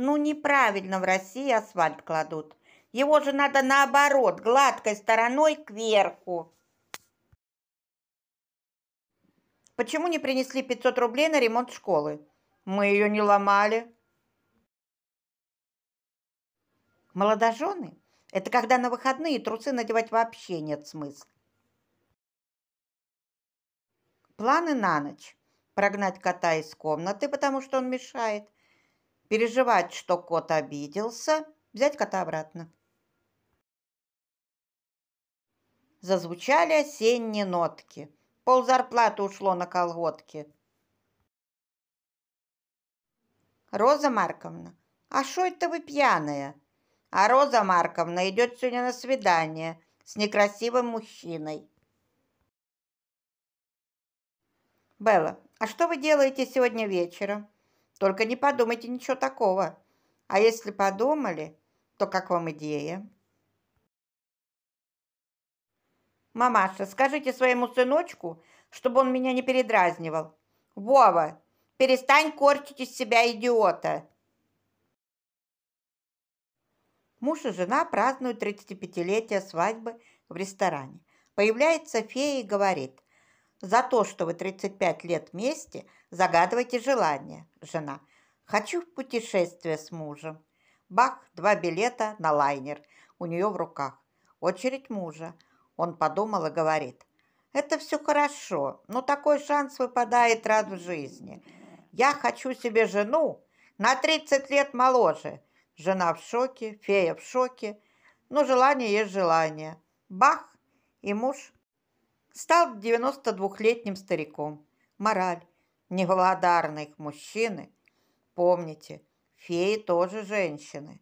Ну, неправильно в России асфальт кладут. Его же надо наоборот, гладкой стороной кверху. Почему не принесли 500 рублей на ремонт школы? Мы ее не ломали. Молодожены – это когда на выходные трусы надевать вообще нет смысла. Планы на ночь. Прогнать кота из комнаты, потому что он мешает – переживать, что кот обиделся, взять кота обратно. Зазвучали осенние нотки. Пол зарплаты ушло на колготки. Роза Марковна, а шо это вы пьяная? А Роза Марковна идет сегодня на свидание с некрасивым мужчиной. Белла, а что вы делаете сегодня вечером? Только не подумайте ничего такого. А если подумали, то как вам идея? Мамаша, скажите своему сыночку, чтобы он меня не передразнивал. Вова, перестань корчить из себя идиота. Муж и жена празднуют 35-летие свадьбы в ресторане. Появляется фея и говорит, за то, что вы 35 лет вместе, загадывайте желание. Жена. Хочу в путешествие с мужем. Бах, два билета на лайнер у нее в руках. Очередь мужа. Он подумал и говорит. Это все хорошо, но такой шанс выпадает раз в жизни. Я хочу себе жену на 30 лет моложе. Жена в шоке, фея в шоке. Но желание есть желание. Бах, и муж стал 92-летним стариком. Мораль неблагодарных мужчины. Помните, феи тоже женщины.